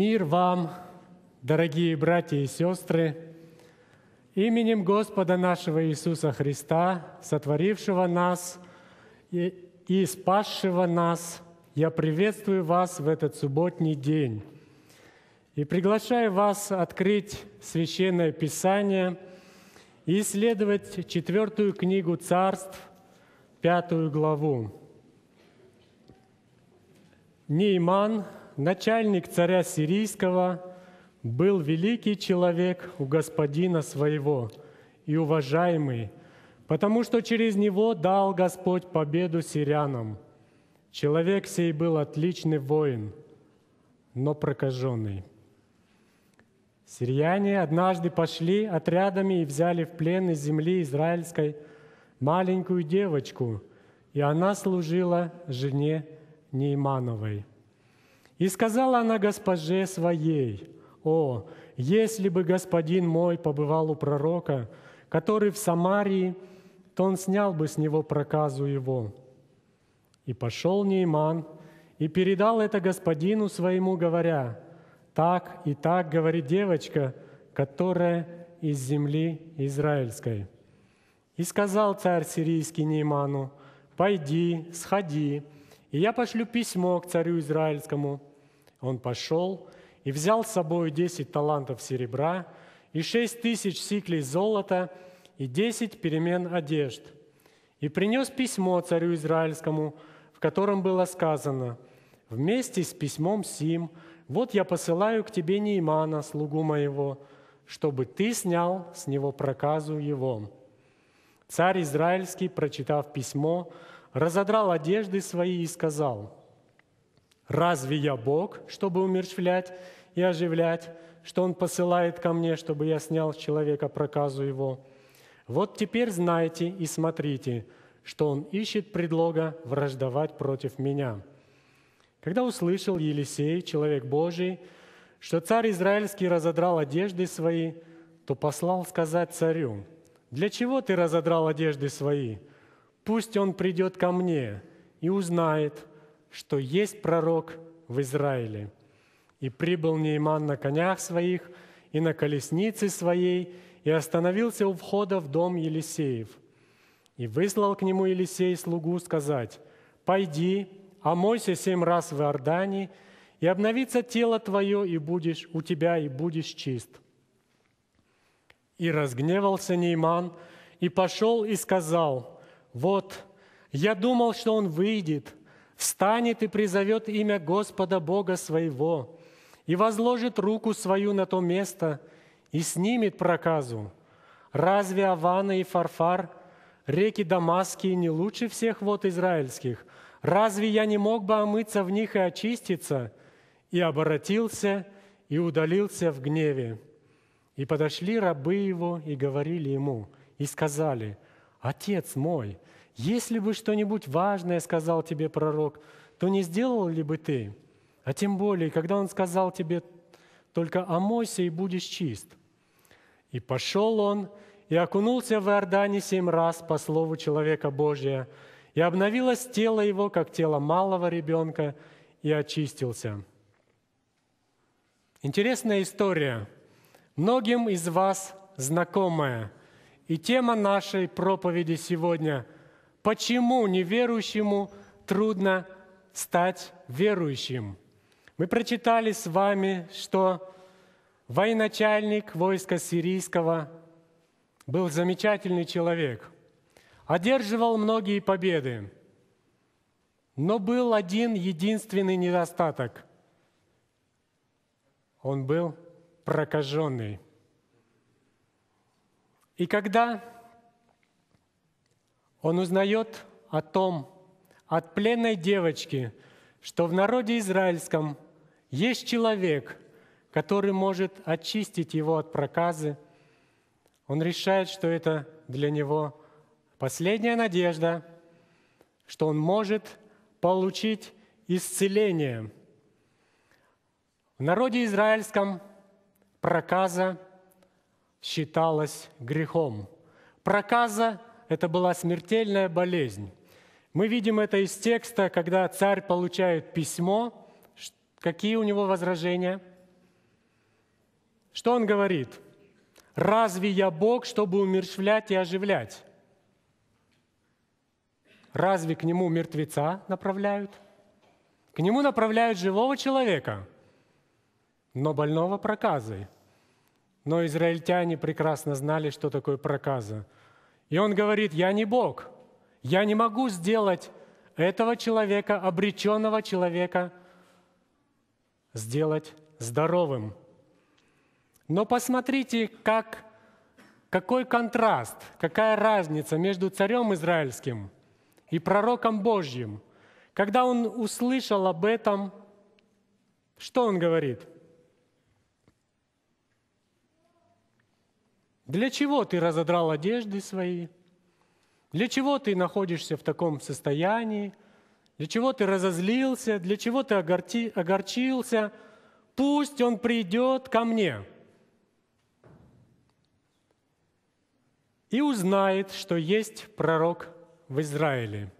Мир вам, дорогие братья и сестры, именем Господа нашего Иисуса Христа, сотворившего нас и спасшего нас, я приветствую вас в этот субботний день и приглашаю вас открыть Священное Писание и исследовать четвертую книгу Царств, пятую главу. Нейман – начальник царя сирийского, был великий человек у господина своего и уважаемый, потому что через него дал Господь победу сирянам. Человек сей был отличный воин, но прокаженный. Сирияне однажды пошли отрядами и взяли в плен из земли израильской маленькую девочку, и она служила жене Неймановой. И сказала она госпоже своей, «О, если бы господин мой побывал у пророка, который в Самарии, то он снял бы с него проказу его». И пошел Нейман и передал это господину своему, говоря, «Так и так, говорит девочка, которая из земли израильской». И сказал царь сирийский Нейману, «Пойди, сходи, и я пошлю письмо к царю израильскому, он пошел и взял с собой десять талантов серебра и шесть тысяч сиклей золота и десять перемен одежд. И принес письмо царю Израильскому, в котором было сказано, «Вместе с письмом Сим, вот я посылаю к тебе Неймана, слугу моего, чтобы ты снял с него проказу его». Царь Израильский, прочитав письмо, разодрал одежды свои и сказал – Разве я Бог, чтобы умерщвлять и оживлять, что Он посылает ко мне, чтобы я снял с человека проказу его? Вот теперь знайте и смотрите, что он ищет предлога враждовать против меня». Когда услышал Елисей, человек Божий, что царь израильский разодрал одежды свои, то послал сказать царю, «Для чего ты разодрал одежды свои? Пусть он придет ко мне и узнает, что есть пророк в Израиле. И прибыл Нейман на конях своих и на колеснице своей, и остановился у входа в дом Елисеев. И выслал к нему Елисей слугу сказать, «Пойди, омойся семь раз в Иордане, и обновится тело твое, и будешь у тебя, и будешь чист». И разгневался Нейман, и пошел и сказал, «Вот, я думал, что он выйдет, встанет и призовет имя Господа Бога своего, и возложит руку свою на то место, и снимет проказу. Разве Авана и Фарфар, реки Дамасские, не лучше всех вод израильских? Разве я не мог бы омыться в них и очиститься? И оборотился, и удалился в гневе. И подошли рабы его и говорили ему, и сказали, «Отец мой, если бы что-нибудь важное сказал тебе пророк, то не сделал ли бы ты? А тем более, когда он сказал тебе, только омойся и будешь чист. И пошел он, и окунулся в Иордане семь раз по слову человека Божия, и обновилось тело его, как тело малого ребенка, и очистился. Интересная история, многим из вас знакомая, и тема нашей проповеди сегодня – Почему неверующему трудно стать верующим? Мы прочитали с вами, что военачальник войска сирийского был замечательный человек, одерживал многие победы, но был один единственный недостаток. Он был прокаженный. И когда он узнает о том, от пленной девочки, что в народе израильском есть человек, который может очистить его от проказы. Он решает, что это для него последняя надежда, что он может получить исцеление. В народе израильском проказа считалась грехом. Проказа это была смертельная болезнь. Мы видим это из текста, когда царь получает письмо. Какие у него возражения? Что он говорит? Разве я Бог, чтобы умершвлять и оживлять? Разве к нему мертвеца направляют? К нему направляют живого человека, но больного проказой. Но израильтяне прекрасно знали, что такое проказа – и он говорит, я не Бог, я не могу сделать этого человека, обреченного человека, сделать здоровым. Но посмотрите, как, какой контраст, какая разница между царем израильским и пророком Божьим. Когда он услышал об этом, что он говорит – Для чего ты разодрал одежды свои? Для чего ты находишься в таком состоянии? Для чего ты разозлился? Для чего ты огорти, огорчился? Пусть он придет ко мне и узнает, что есть пророк в Израиле.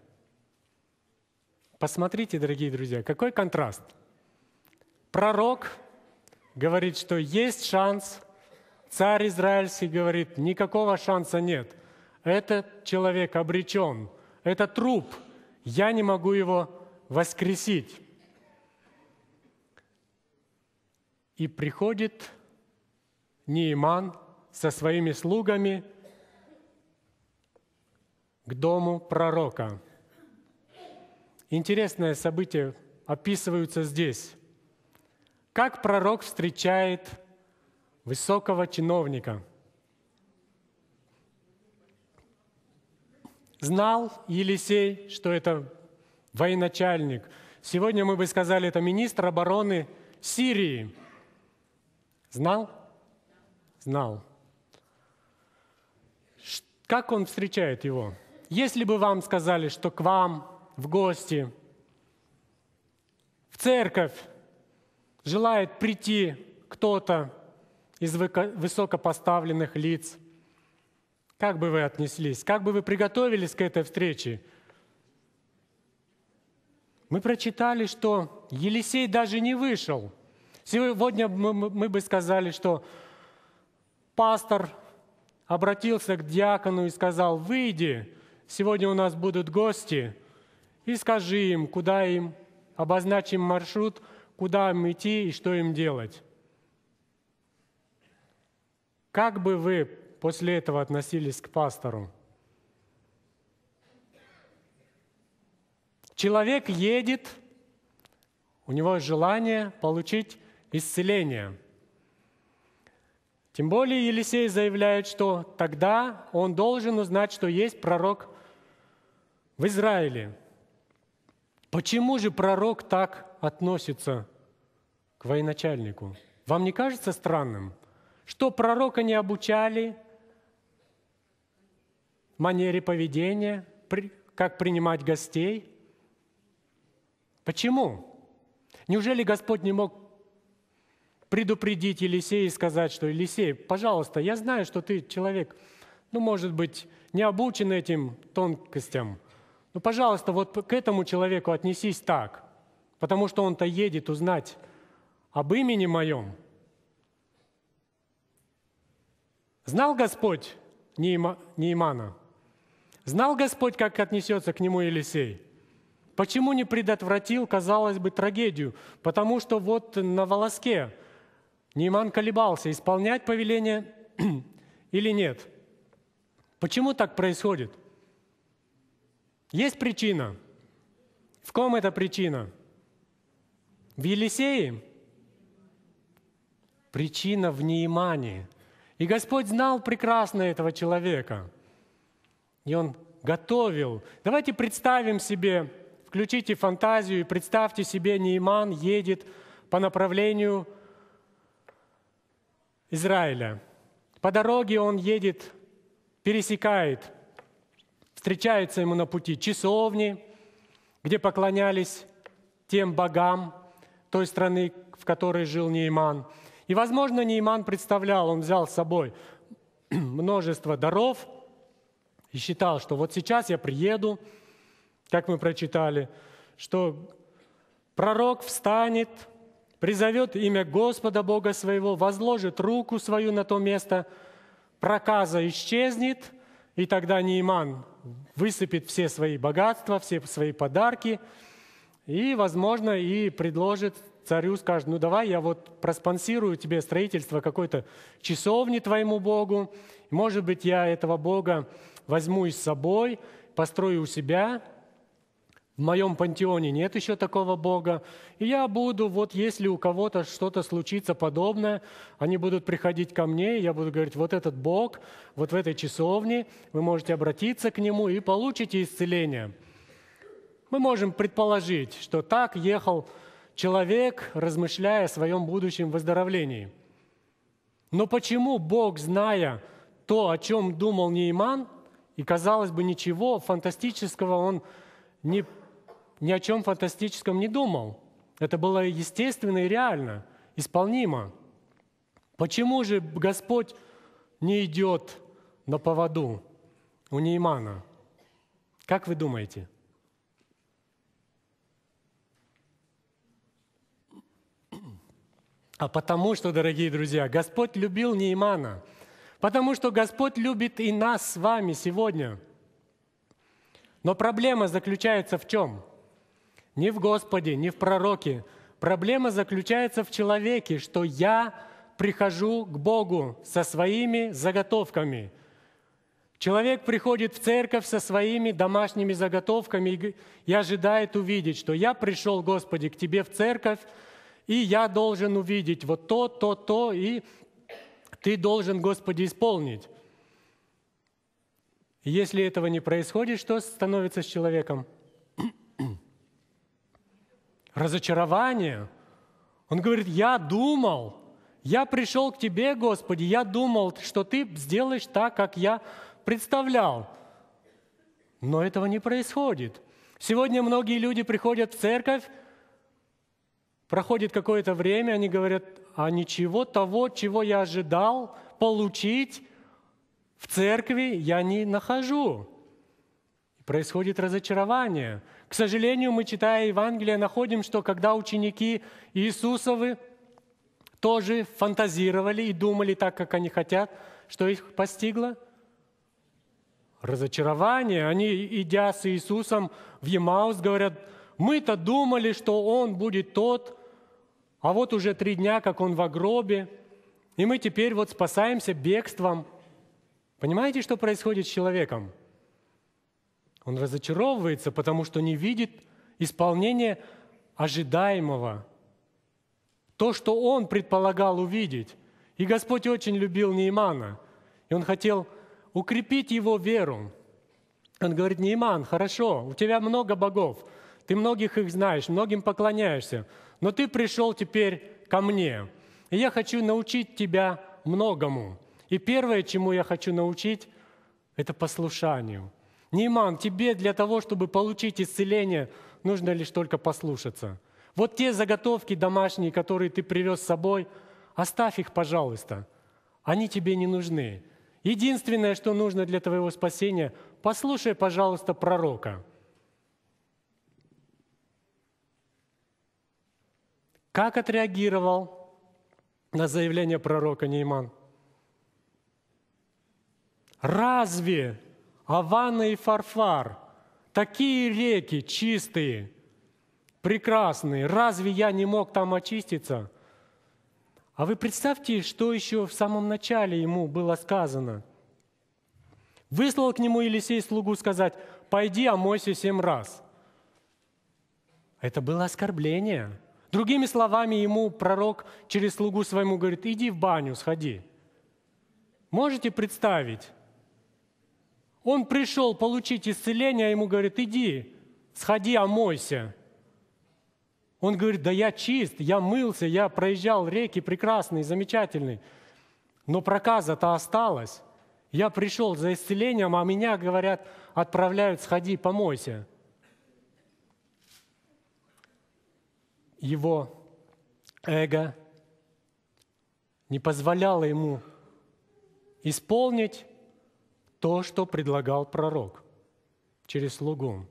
Посмотрите, дорогие друзья, какой контраст. Пророк говорит, что есть шанс – Царь израильский говорит, никакого шанса нет. Этот человек обречен, это труп, я не могу его воскресить. И приходит Нейман со своими слугами к дому пророка. Интересное событие описываются здесь. Как пророк встречает высокого чиновника. Знал Елисей, что это военачальник. Сегодня мы бы сказали, это министр обороны Сирии. Знал? Знал. Как он встречает его? Если бы вам сказали, что к вам в гости, в церковь желает прийти кто-то, из высокопоставленных лиц. Как бы вы отнеслись? Как бы вы приготовились к этой встрече? Мы прочитали, что Елисей даже не вышел. Сегодня мы бы сказали, что пастор обратился к диакону и сказал, «Выйди, сегодня у нас будут гости, и скажи им, куда им, обозначим маршрут, куда им идти и что им делать» как бы вы после этого относились к пастору? Человек едет, у него желание получить исцеление. Тем более Елисей заявляет, что тогда он должен узнать, что есть пророк в Израиле. Почему же пророк так относится к военачальнику? Вам не кажется странным? что пророка не обучали манере поведения, как принимать гостей. Почему? Неужели Господь не мог предупредить Елисея и сказать, что Елисей, пожалуйста, я знаю, что ты человек, ну, может быть, не обучен этим тонкостям, но, ну, пожалуйста, вот к этому человеку отнесись так, потому что он-то едет узнать об имени моем – Знал Господь Неимана? Знал Господь, как отнесется к нему Елисей? Почему не предотвратил, казалось бы, трагедию? Потому что вот на волоске Нейман колебался, исполнять повеление или нет. Почему так происходит? Есть причина. В ком эта причина? В Елисее? Причина в Неймане – и Господь знал прекрасно этого человека. И Он готовил. Давайте представим себе, включите фантазию и представьте себе, Нейман едет по направлению Израиля. По дороге он едет, пересекает, встречается ему на пути часовни, где поклонялись тем богам той страны, в которой жил Нейман – и, возможно, Нейман представлял, он взял с собой множество даров и считал, что вот сейчас я приеду, как мы прочитали, что пророк встанет, призовет имя Господа Бога своего, возложит руку свою на то место, проказа исчезнет, и тогда Нейман высыпет все свои богатства, все свои подарки, и, возможно, и предложит царю скажет, ну давай я вот проспонсирую тебе строительство какой-то часовни твоему Богу, может быть, я этого Бога возьму и с собой, построю у себя, в моем пантеоне нет еще такого Бога, и я буду, вот если у кого-то что-то случится подобное, они будут приходить ко мне, и я буду говорить, вот этот Бог, вот в этой часовне, вы можете обратиться к Нему и получите исцеление. Мы можем предположить, что так ехал человек, размышляя о своем будущем выздоровлении. Но почему Бог, зная то, о чем думал Нейман, и, казалось бы, ничего фантастического он не, ни о чем фантастическом не думал. Это было естественно и реально, исполнимо. Почему же Господь не идет на поводу у Неймана? Как вы думаете? – а потому что, дорогие друзья, Господь любил Неймана, потому что Господь любит и нас с вами сегодня. Но проблема заключается в чем? Не в Господе, не в пророке. Проблема заключается в человеке, что я прихожу к Богу со своими заготовками. Человек приходит в церковь со своими домашними заготовками и ожидает увидеть, что я пришел, Господи, к Тебе в церковь и я должен увидеть вот то, то, то, и ты должен, Господи, исполнить. Если этого не происходит, что становится с человеком? Разочарование. Он говорит, я думал, я пришел к Тебе, Господи, я думал, что Ты сделаешь так, как я представлял. Но этого не происходит. Сегодня многие люди приходят в церковь, Проходит какое-то время, они говорят, а ничего того, чего я ожидал получить в церкви, я не нахожу. Происходит разочарование. К сожалению, мы, читая Евангелие, находим, что когда ученики Иисусовы тоже фантазировали и думали так, как они хотят, что их постигло – разочарование. Они, идя с Иисусом в Емаус, говорят, мы-то думали, что Он будет тот, а вот уже три дня, как он в гробе, и мы теперь вот спасаемся бегством. Понимаете, что происходит с человеком? Он разочаровывается, потому что не видит исполнения ожидаемого. То, что он предполагал увидеть. И Господь очень любил Неймана, и он хотел укрепить его веру. Он говорит, Нейман, хорошо, у тебя много богов, ты многих их знаешь, многим поклоняешься, но ты пришел теперь ко мне, и я хочу научить тебя многому. И первое, чему я хочу научить, это послушанию. Нейман, тебе для того, чтобы получить исцеление, нужно лишь только послушаться. Вот те заготовки домашние, которые ты привез с собой, оставь их, пожалуйста. Они тебе не нужны. Единственное, что нужно для твоего спасения, послушай, пожалуйста, пророка – Как отреагировал на заявление пророка Нейман? Разве Авана и Фарфар, такие реки чистые, прекрасные, разве я не мог там очиститься? А вы представьте, что еще в самом начале ему было сказано. Выслал к нему Елисей слугу сказать, «Пойди, омойся семь раз». Это было оскорбление – Другими словами, ему пророк через слугу своему говорит, иди в баню, сходи. Можете представить? Он пришел получить исцеление, а ему говорит, иди, сходи, омойся. Он говорит, да я чист, я мылся, я проезжал реки прекрасные, замечательные, но проказа-то осталась. Я пришел за исцелением, а меня, говорят, отправляют, сходи, помойся. его эго не позволяло ему исполнить то, что предлагал пророк через слугу.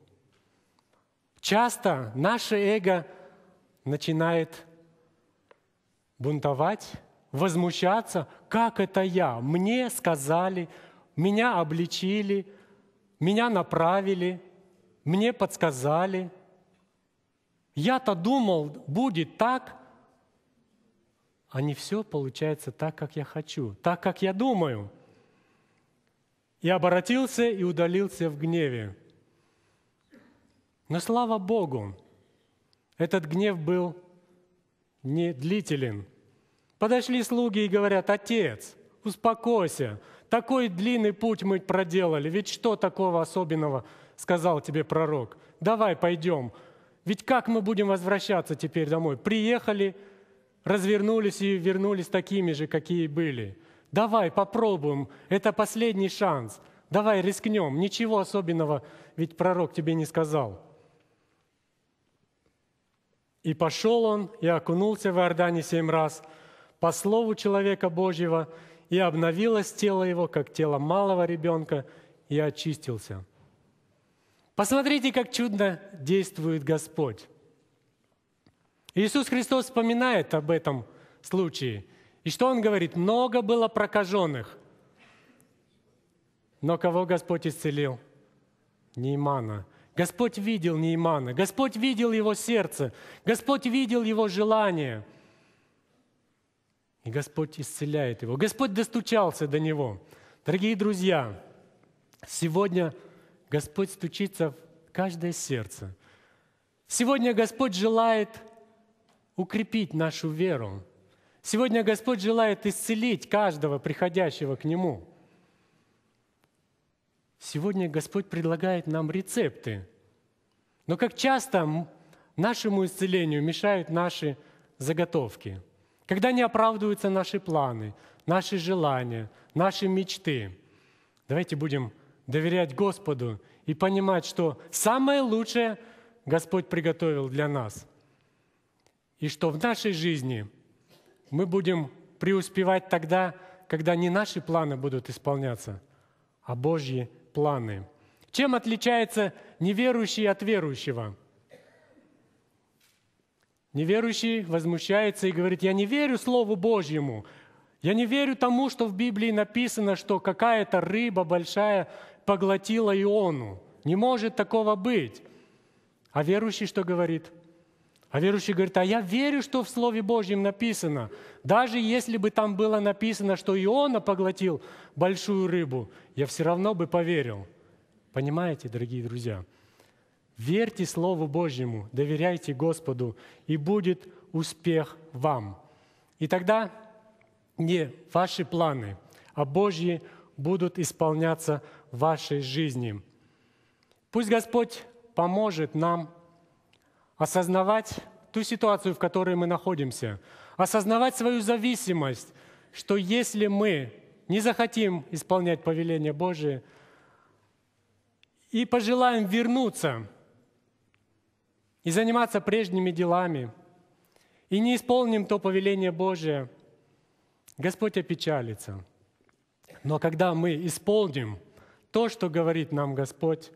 Часто наше эго начинает бунтовать, возмущаться, как это я, мне сказали, меня обличили, меня направили, мне подсказали – я-то думал, будет так, а не все получается так, как я хочу, так, как я думаю. И обратился и удалился в гневе. Но слава Богу, этот гнев был не длителен. Подошли слуги и говорят, «Отец, успокойся, такой длинный путь мы проделали, ведь что такого особенного сказал тебе пророк? Давай пойдем, ведь как мы будем возвращаться теперь домой? Приехали, развернулись и вернулись такими же, какие были. Давай попробуем, это последний шанс. Давай рискнем. Ничего особенного, ведь пророк тебе не сказал. И пошел он и окунулся в Иордане семь раз по слову человека Божьего, и обновилось тело его, как тело малого ребенка, и очистился. Посмотрите, как чудно действует Господь. Иисус Христос вспоминает об этом случае. И что Он говорит? Много было прокаженных. Но кого Господь исцелил? Неймана. Господь видел Неймана. Господь видел его сердце. Господь видел его желание. И Господь исцеляет его. Господь достучался до него. Дорогие друзья, сегодня – Господь стучится в каждое сердце. Сегодня Господь желает укрепить нашу веру. Сегодня Господь желает исцелить каждого приходящего к Нему. Сегодня Господь предлагает нам рецепты. Но как часто нашему исцелению мешают наши заготовки, когда не оправдываются наши планы, наши желания, наши мечты. Давайте будем доверять Господу и понимать, что самое лучшее Господь приготовил для нас. И что в нашей жизни мы будем преуспевать тогда, когда не наши планы будут исполняться, а Божьи планы. Чем отличается неверующий от верующего? Неверующий возмущается и говорит, я не верю Слову Божьему, я не верю тому, что в Библии написано, что какая-то рыба большая поглотила Иону. Не может такого быть. А верующий что говорит? А верующий говорит, а я верю, что в Слове Божьем написано. Даже если бы там было написано, что Иона поглотил большую рыбу, я все равно бы поверил. Понимаете, дорогие друзья? Верьте Слову Божьему, доверяйте Господу, и будет успех вам. И тогда не ваши планы, а Божьи будут исполняться в вашей жизни. Пусть Господь поможет нам осознавать ту ситуацию, в которой мы находимся, осознавать свою зависимость, что если мы не захотим исполнять повеление Божие и пожелаем вернуться и заниматься прежними делами, и не исполним то повеление Божие, Господь опечалится – но когда мы исполним то, что говорит нам Господь,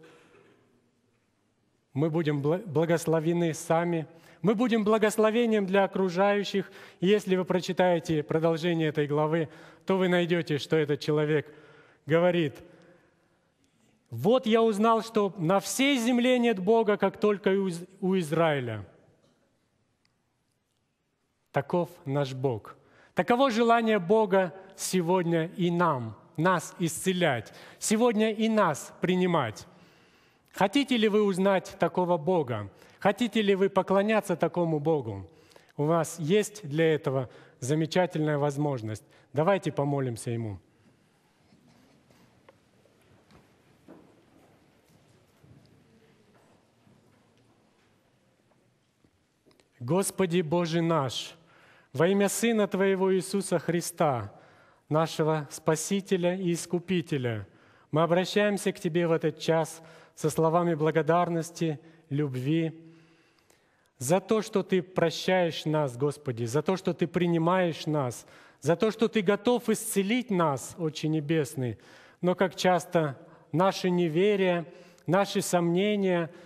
мы будем благословены сами, мы будем благословением для окружающих. И если вы прочитаете продолжение этой главы, то вы найдете, что этот человек говорит. Вот я узнал, что на всей земле нет Бога, как только у Израиля. Таков наш Бог – Таково желание Бога сегодня и нам, нас исцелять, сегодня и нас принимать. Хотите ли вы узнать такого Бога? Хотите ли вы поклоняться такому Богу? У вас есть для этого замечательная возможность. Давайте помолимся Ему. Господи Боже наш – во имя Сына Твоего Иисуса Христа, нашего Спасителя и Искупителя, мы обращаемся к Тебе в этот час со словами благодарности, любви, за то, что Ты прощаешь нас, Господи, за то, что Ты принимаешь нас, за то, что Ты готов исцелить нас, Отче Небесный. Но как часто наше неверие, наши сомнения –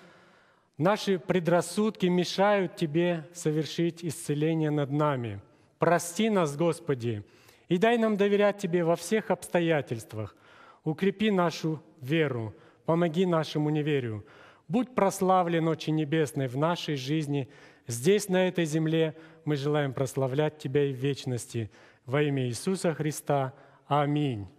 Наши предрассудки мешают Тебе совершить исцеление над нами. Прости нас, Господи, и дай нам доверять Тебе во всех обстоятельствах. Укрепи нашу веру, помоги нашему неверию. Будь прославлен, Отче Небесный, в нашей жизни. Здесь, на этой земле, мы желаем прославлять Тебя и в вечности. Во имя Иисуса Христа. Аминь.